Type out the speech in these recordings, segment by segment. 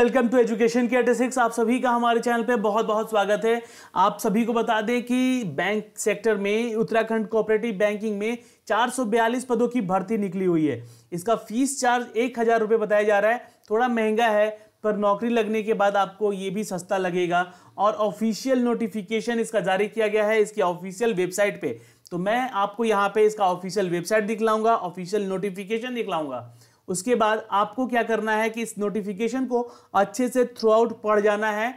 welcome to education के एटी आप सभी का हमारे चैनल पे बहुत बहुत स्वागत है आप सभी को बता दें कि बैंक सेक्टर में उत्तराखंड कोऑपरेटिव बैंकिंग में 442 पदों की भर्ती निकली हुई है इसका फीस चार्ज एक हज़ार रुपये बताया जा रहा है थोड़ा महंगा है पर नौकरी लगने के बाद आपको ये भी सस्ता लगेगा और ऑफिशियल नोटिफिकेशन इसका जारी किया गया है इसकी ऑफिशियल वेबसाइट पर तो मैं आपको यहाँ पर इसका ऑफिशियल वेबसाइट दिखलाऊँगा ऑफिशियल नोटिफिकेशन दिखलाऊँगा उसके बाद आपको क्या करना है कि इस नोटिफिकेशन को अच्छे से थ्रू आउट पढ़ जाना है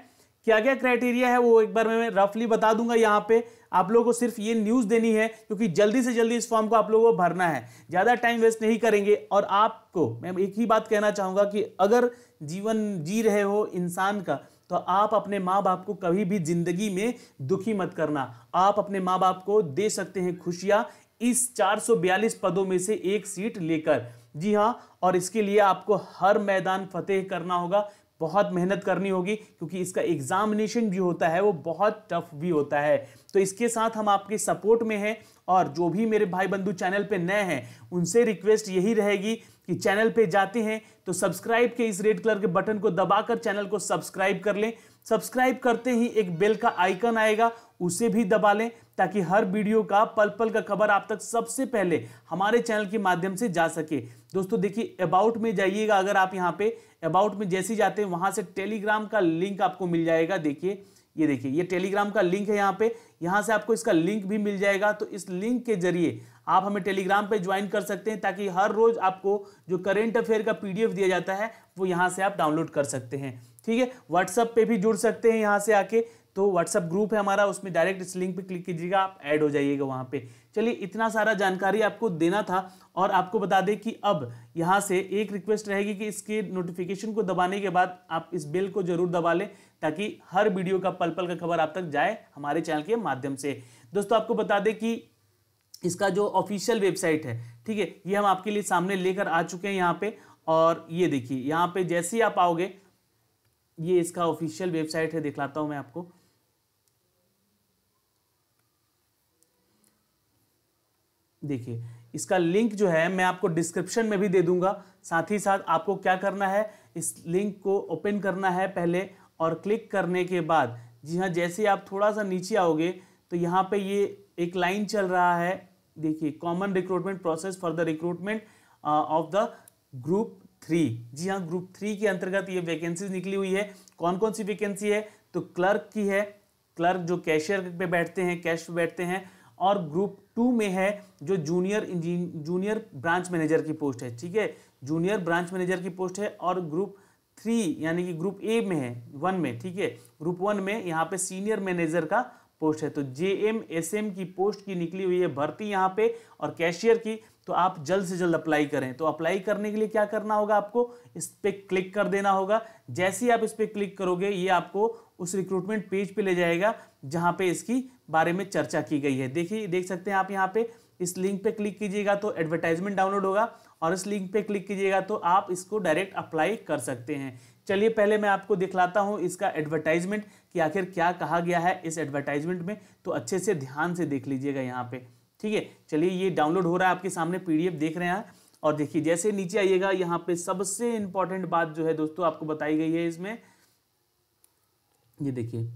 क्या क्या क्राइटेरिया है वो एक बार मैं रफली बता दूंगा यहाँ पे आप लोगों को सिर्फ ये न्यूज़ देनी है क्योंकि जल्दी से जल्दी इस फॉर्म को आप लोगों को भरना है ज़्यादा टाइम वेस्ट नहीं करेंगे और आपको मैं एक ही बात कहना चाहूँगा कि अगर जीवन जी रहे हो इंसान का तो आप अपने माँ बाप को कभी भी ज़िंदगी में दुखी मत करना आप अपने माँ बाप को दे सकते हैं खुशियाँ इस 442 पदों में से एक सीट लेकर जी हाँ और इसके लिए आपको हर मैदान फतेह करना होगा बहुत मेहनत करनी होगी क्योंकि इसका एग्जामिनेशन भी होता है वो बहुत टफ भी होता है तो इसके साथ हम आपके सपोर्ट में हैं और जो भी मेरे भाई बंधु चैनल पे नए हैं उनसे रिक्वेस्ट यही रहेगी कि चैनल पे जाते हैं तो सब्सक्राइब के इस रेड कलर के बटन को दबाकर चैनल को सब्सक्राइब कर लें सब्सक्राइब करते ही एक बेल का आइकन आएगा उसे भी दबा लें ताकि हर वीडियो का पल पल का खबर आप तक सबसे पहले हमारे चैनल के माध्यम से जा सके दोस्तों देखिए अबाउट में जाइएगा अगर आप यहाँ पे अबाउट में जैसे जाते हैं वहां से टेलीग्राम का लिंक आपको मिल जाएगा देखिए ये देखिए ये टेलीग्राम का लिंक है यहाँ पे यहाँ से आपको इसका लिंक भी मिल जाएगा तो इस लिंक के जरिए आप हमें टेलीग्राम पे ज्वाइन कर सकते हैं ताकि हर रोज आपको जो करेंट अफेयर का पीडीएफ दिया जाता है वो यहाँ से आप डाउनलोड कर सकते हैं ठीक है व्हाट्सअप पे भी जुड़ सकते हैं यहाँ से आके तो व्हाट्सअप ग्रुप है हमारा उसमें डायरेक्ट इस लिंक पे क्लिक कीजिएगा आप ऐड हो जाइएगा वहाँ पे चलिए इतना सारा जानकारी आपको देना था और आपको बता दें कि अब यहाँ से एक रिक्वेस्ट रहेगी कि इसके नोटिफिकेशन को दबाने के बाद आप इस बेल को जरूर दबा लें ताकि हर वीडियो का पल पल का खबर आप तक जाए हमारे चैनल के माध्यम से दोस्तों आपको बता दें कि इसका जो ऑफिशियल वेबसाइट है ठीक है ये हम आपके लिए सामने लेकर आ चुके हैं यहाँ पे और ये देखिए यहाँ पे जैसे ही आप आओगे ये इसका ऑफिशियल वेबसाइट है दिखलाता हूँ मैं आपको देखिए इसका लिंक जो है मैं आपको डिस्क्रिप्शन में भी दे दूंगा साथ ही साथ आपको क्या करना है इस लिंक को ओपन करना है पहले और क्लिक करने के बाद जी हाँ जैसे आप थोड़ा सा नीचे आओगे तो यहाँ पे ये एक लाइन चल रहा है देखिए common recruitment process for the recruitment of the group three जी हाँ ग्रुप थ्री के अंतर्गत ये वैकेंसी निकली हुई है कौन कौन सी वैकेंसी है तो क्लर्क की है क्लर्क जो कैशियर पे बैठते हैं कैश पे बैठते हैं और ग्रुप टू में है जो जूनियर इंजीन जूनियर ब्रांच मैनेजर की पोस्ट है ठीक है जूनियर ब्रांच मैनेजर की पोस्ट है और ग्रुप थ्री यानी कि ग्रुप ए में है वन में ठीक है ग्रुप वन में यहाँ पे सीनियर मैनेजर का पोस्ट है तो जे एम एस एम की पोस्ट की निकली हुई है भर्ती यहाँ पे और कैशियर की तो आप जल्द से जल्द अप्लाई करें तो अप्लाई करने के लिए क्या करना होगा आपको इस पर क्लिक कर देना होगा जैसे ही आप इस पर क्लिक करोगे ये आपको उस रिक्रूटमेंट पेज पे ले जाएगा जहाँ पे इसकी बारे में चर्चा की गई है देखिए देख सकते हैं आप यहाँ पे इस लिंक पे क्लिक कीजिएगा तो एडवर्टाइजमेंट डाउनलोड होगा और इस लिंक पे क्लिक कीजिएगा तो आप इसको डायरेक्ट अप्लाई कर सकते हैं चलिए पहले मैं आपको दिखलाता हूँ इसका एडवर्टाइजमेंट कि आखिर क्या कहा गया है इस एडवर्टाइजमेंट में तो अच्छे से ध्यान से देख लीजिएगा यहाँ पे ठीक है चलिए ये डाउनलोड हो रहा है आपके सामने पीडीएफ देख रहे हैं और देखिए जैसे नीचे आइएगा यहाँ पे सबसे इंपॉर्टेंट बात जो है दोस्तों आपको बताई गई है इसमें ये देखिए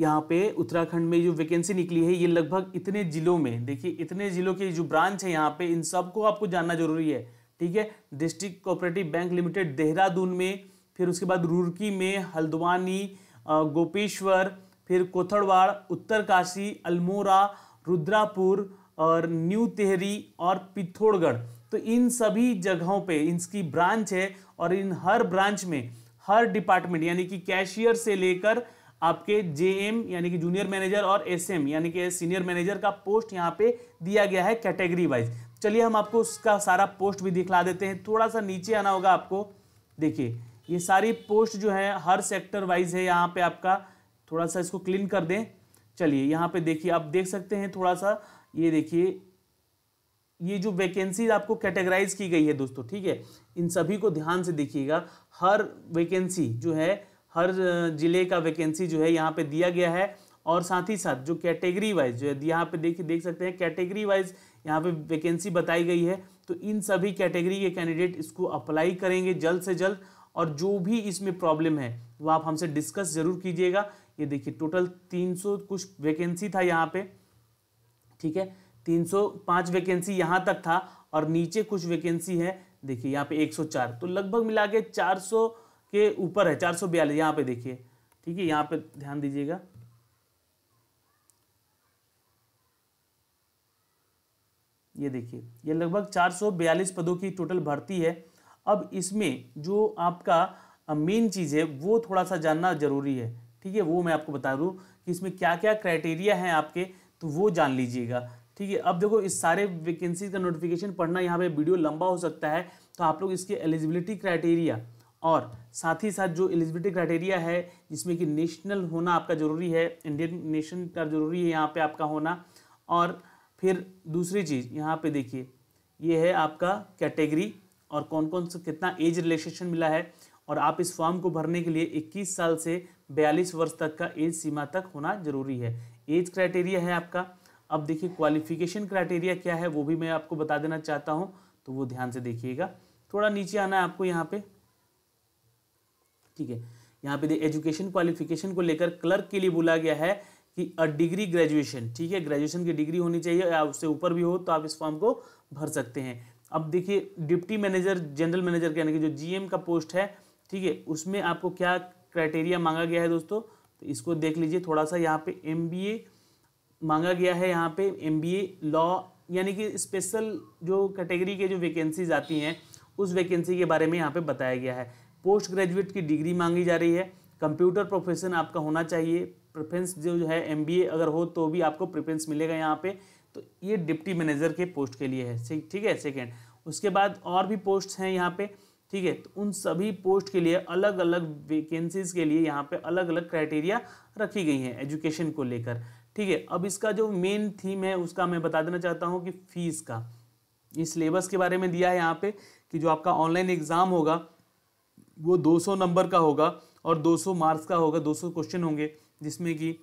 यहाँ पे उत्तराखंड में जो वैकेंसी निकली है ये लगभग इतने जिलों में देखिए इतने जिलों के जो ब्रांच है यहाँ पे इन सबको आपको जानना जरूरी है ठीक है district cooperative bank limited Dehradun में फिर उसके बाद रुड़की में हल्द्वानी गोपेश्वर फिर कोथड़वाड़ उत्तरकाशी अल्मोरा रुद्रापुर और न्यू तेहरी और पिथौड़गढ़ तो इन सभी जगहों पे इनकी ब्रांच है और इन हर ब्रांच में हर डिपार्टमेंट यानी कि कैशियर से लेकर आपके जे एम यानी कि जूनियर मैनेजर और एस एम यानी कि सीनियर मैनेजर का पोस्ट यहाँ पे दिया गया है कैटेगरी वाइज चलिए हम आपको उसका सारा पोस्ट भी दिखला देते हैं थोड़ा सा नीचे आना होगा आपको देखिए ये सारी पोस्ट जो है हर सेक्टर वाइज है यहाँ पे आपका थोड़ा सा इसको क्लीन कर दें चलिए यहाँ पे देखिए आप देख सकते हैं थोड़ा सा ये देखिए ये जो वैकेंसीज आपको कैटेगराइज की गई है दोस्तों ठीक है इन सभी को ध्यान से देखिएगा हर वैकेंसी जो है हर जिले का वैकेंसी जो है यहाँ पे दिया गया है और साथ ही साथ जो कैटेगरी वाइज जो है यहाँ पे देखिए देख सकते हैं कैटेगरी वाइज यहाँ पे वैकेंसी बताई गई है तो इन सभी कैटेगरी के कैंडिडेट इसको अप्लाई करेंगे जल्द से जल्द और जो भी इसमें प्रॉब्लम है वो आप हमसे डिस्कस ज़रूर कीजिएगा ये देखिए टोटल 300 कुछ वैकेंसी था यहाँ पे ठीक है 305 वैकेंसी यहाँ तक था और नीचे कुछ वैकेंसी है देखिए यहाँ पे 104 तो लगभग मिला के सौ के ऊपर है चार सौ बयालीस यहाँ पे देखिए ठीक है यहाँ पे ध्यान दीजिएगा ये देखिए ये लगभग 442 पदों की टोटल भर्ती है अब इसमें जो आपका मेन चीज़ है वो थोड़ा सा जानना जरूरी है ठीक है वो मैं आपको बता दूँ कि इसमें क्या क्या क्राइटेरिया हैं आपके तो वो जान लीजिएगा ठीक है अब देखो इस सारे वैकेंसीज का नोटिफिकेशन पढ़ना यहाँ पे वीडियो लंबा हो सकता है तो आप लोग इसके एलिजिबिलिटी क्राइटेरिया और साथ ही साथ जो एलिजिबिलिटी क्राइटेरिया है जिसमें कि नेशनल होना आपका ज़रूरी है इंडियन नेशन का ज़रूरी है यहाँ पे आपका होना और फिर दूसरी चीज़ यहाँ पे देखिए ये है आपका कैटेगरी और कौन कौन सा कितना एज रिलेशन मिला है और आप इस फॉर्म को भरने के लिए 21 साल से 42 वर्ष तक का एज सीमा तक होना जरूरी है एज क्राइटेरिया है आपका अब देखिए क्वालिफिकेशन क्राइटेरिया क्या है वो भी मैं आपको बता देना चाहता हूँ तो वो ध्यान से देखिएगा थोड़ा नीचे आना है आपको यहाँ पे ठीक है यहाँ पे एजुकेशन क्वालिफिकेशन को लेकर क्लर्क के लिए बोला गया है कि अ डिग्री ग्रेजुएशन ठीक है ग्रेजुएशन की डिग्री होनी चाहिए या उससे ऊपर भी हो तो आप इस फॉर्म को भर सकते हैं अब देखिए डिप्टी मैनेजर जनरल मैनेजर यानी कि जो जीएम का पोस्ट है ठीक है उसमें आपको क्या क्राइटेरिया मांगा गया है दोस्तों तो इसको देख लीजिए थोड़ा सा यहाँ पे एम मांगा गया है यहाँ पे एम लॉ यानी कि स्पेशल जो कैटेगरी के जो वैकेंसीज आती हैं उस वैकेंसी के बारे में यहाँ पे बताया गया है पोस्ट ग्रेजुएट की डिग्री मांगी जा रही है कंप्यूटर प्रोफेशन आपका होना चाहिए प्रेफरेंस जो है एम अगर हो तो भी आपको प्रेफरेंस मिलेगा यहाँ पे तो ये डिप्टी मैनेजर के पोस्ट के लिए है ठीक है सेकेंड उसके बाद और भी पोस्ट हैं यहाँ पर ठीक है तो उन सभी पोस्ट के लिए अलग अलग वेकेंसीज के लिए यहाँ पे अलग अलग क्राइटेरिया रखी गई हैं एजुकेशन को लेकर ठीक है अब इसका जो मेन थीम है उसका मैं बता देना चाहता हूँ कि फीस का इस सिलेबस के बारे में दिया है यहाँ पे कि जो आपका ऑनलाइन एग्ज़ाम होगा वो 200 नंबर का होगा और 200 मार्क्स का होगा 200 क्वेश्चन होंगे जिसमें कि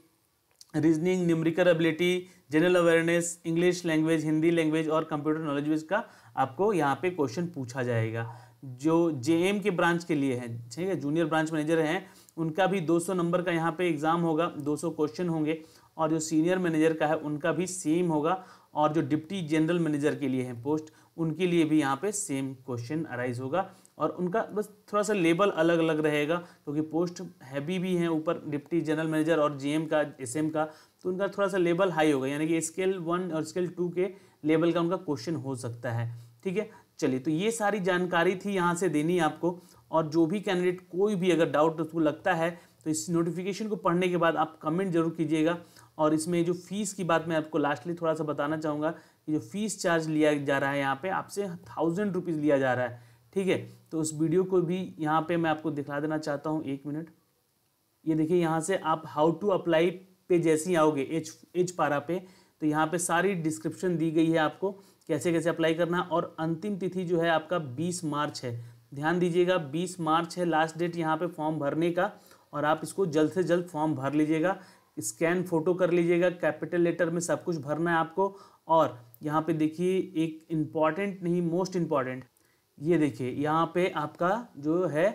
reasoning numerical ability general awareness English language Hindi language और कंप्यूटर नॉलेज का आपको यहाँ पे क्वेश्चन पूछा जाएगा जो जे एम के ब्रांच के लिए है ठीक है जूनियर ब्रांच मैनेजर हैं उनका भी 200 नंबर का यहाँ पे एग्ज़ाम होगा 200 क्वेश्चन होंगे और जो सीनियर मैनेजर का है उनका भी सेम होगा और जो डिप्टी जनरल मैनेजर के लिए है पोस्ट उनके लिए भी यहाँ पे सेम क्वेश्चन अराइज होगा और उनका बस थोड़ा सा लेबल अलग अलग रहेगा क्योंकि पोस्ट हैवी भी हैं ऊपर डिप्टी जनरल मैनेजर और जे का एस का तो उनका थोड़ा सा लेबल हाई होगा यानी कि स्केल वन और स्केल टू के लेवल का उनका क्वेश्चन हो सकता है ठीक है चलिए तो ये सारी जानकारी थी यहाँ से देनी आपको और जो भी कैंडिडेट कोई भी अगर डाउट उसको लगता है तो इस नोटिफिकेशन को पढ़ने के बाद आप कमेंट जरूर कीजिएगा और इसमें जो फीस की बात मैं आपको लास्टली थोड़ा सा बताना चाहूँगा कि जो फीस चार्ज लिया जा रहा है यहाँ पे आपसे थाउजेंड रुपीज़ लिया जा रहा है ठीक है तो उस वीडियो को भी यहाँ पे मैं आपको दिखला देना चाहता हूँ एक मिनट ये देखिए यहाँ से आप हाउ टू अप्लाई पे जैसे ही आओगे एच एच पारा पे तो यहाँ पे सारी डिस्क्रिप्शन दी गई है आपको कैसे कैसे अप्लाई करना है और अंतिम तिथि जो है आपका बीस मार्च है ध्यान दीजिएगा बीस मार्च है लास्ट डेट यहाँ पे फॉर्म भरने का और आप इसको जल्द से जल्द फॉर्म भर लीजिएगा स्कैन फ़ोटो कर लीजिएगा कैपिटल लेटर में सब कुछ भरना है आपको और यहाँ पे देखिए एक इम्पॉर्टेंट नहीं मोस्ट इम्पॉर्टेंट ये देखिए यहाँ पे आपका जो है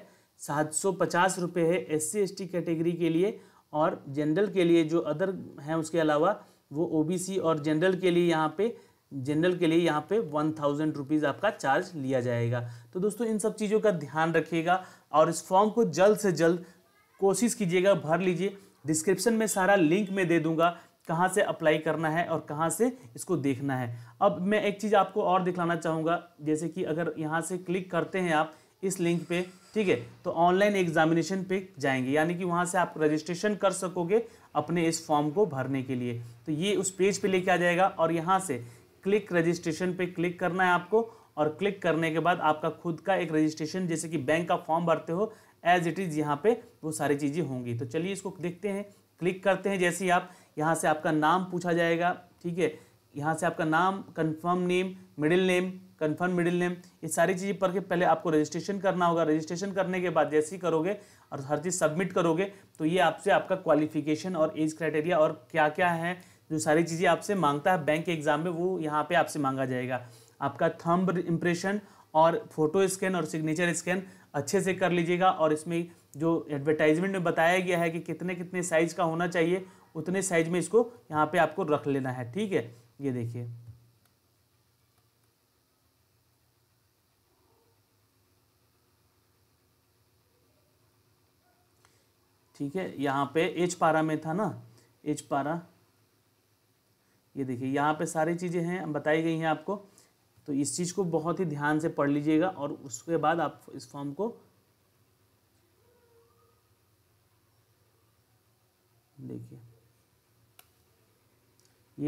सात सौ पचास रुपये है S C S T category के लिए और जनरल के लिए जो अदर हैं उसके अलावा वो ओ बी सी और जनरल के लिए यहाँ पे जनरल के लिए यहाँ पे वन थाउजेंड रुपीज़ आपका चार्ज लिया जाएगा तो दोस्तों इन सब चीज़ों का ध्यान रखिएगा और इस फॉर्म को जल्द से जल्द कोशिश कीजिएगा भर लीजिए डिस्क्रिप्शन में सारा लिंक मैं दे दूंगा कहाँ से अप्लाई करना है और कहाँ से इसको देखना है अब मैं एक चीज़ आपको और दिखलाना चाहूँगा जैसे कि अगर यहाँ से क्लिक करते हैं आप इस लिंक पे ठीक है तो ऑनलाइन एग्जामिनेशन पे जाएंगे यानी कि वहाँ से आप रजिस्ट्रेशन कर सकोगे अपने इस फॉर्म को भरने के लिए तो ये उस पेज पे लेके आ जाएगा और यहाँ से क्लिक रजिस्ट्रेशन पे क्लिक करना है आपको और क्लिक करने के बाद आपका खुद का एक रजिस्ट्रेशन जैसे कि बैंक का फॉर्म भरते हो एज इट इज़ यहाँ पे वो सारी चीज़ें होंगी तो चलिए इसको देखते हैं क्लिक करते हैं जैसे ही आप यहाँ से आपका नाम पूछा जाएगा ठीक है यहाँ से आपका नाम confirm name middle name confirm middle name ये सारी चीज़ें पढ़ के पहले आपको रजिस्ट्रेशन करना होगा रजिस्ट्रेशन करने के बाद जैसे ही करोगे और हर चीज़ सबमिट करोगे तो ये आपसे आपका क्वालिफिकेशन और एज क्राइटेरिया और क्या क्या है जो सारी चीज़ें आपसे मांगता है बैंक के एग्ज़ाम में वो यहाँ पे आपसे मांगा जाएगा आपका थंब इम्प्रेशन और फोटो स्कैन और सिग्नेचर स्कैन अच्छे से कर लीजिएगा और इसमें जो एडवर्टाइजमेंट में बताया गया है कि कितने कितने साइज़ का होना चाहिए उतने साइज में इसको यहाँ पे आपको रख लेना है ठीक है ये देखिए ठीक है यहाँ पे एच पारा में था ना एच पारा ये देखिए यहाँ पे सारी चीज़ें हैं बताई गई हैं आपको तो इस चीज़ को बहुत ही ध्यान से पढ़ लीजिएगा और उसके बाद आप इस फॉर्म को देखिए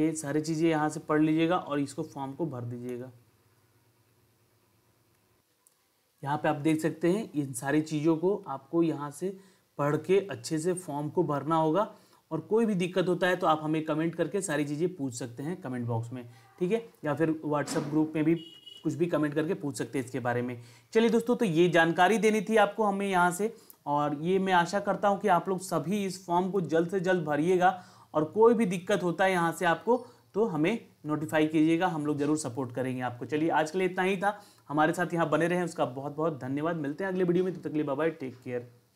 ये सारी चीज़ें यहाँ से पढ़ लीजिएगा और इसको फॉर्म को भर दीजिएगा यहाँ पे आप देख सकते हैं इन सारी चीज़ों को आपको यहाँ से पढ़ के अच्छे से फॉर्म को भरना होगा और कोई भी दिक्कत होता है तो आप हमें कमेंट करके सारी चीज़ें पूछ सकते हैं कमेंट बॉक्स में ठीक है या फिर व्हाट्सअप ग्रुप में भी कुछ भी कमेंट करके पूछ सकते हैं इसके बारे में चलिए दोस्तों तो ये जानकारी देनी थी आपको हमें यहाँ से और ये मैं आशा करता हूँ कि आप लोग सभी इस फॉर्म को जल्द से जल्द भरिएगा और कोई भी दिक्कत होता है यहाँ से आपको तो हमें नोटिफाई कीजिएगा हम लोग जरूर सपोर्ट करेंगे आपको चलिए आज के लिए इतना ही था हमारे साथ यहाँ बने रहें उसका बहुत बहुत धन्यवाद मिलते हैं अगले वीडियो में तब तो तक लिए बाय टेक केयर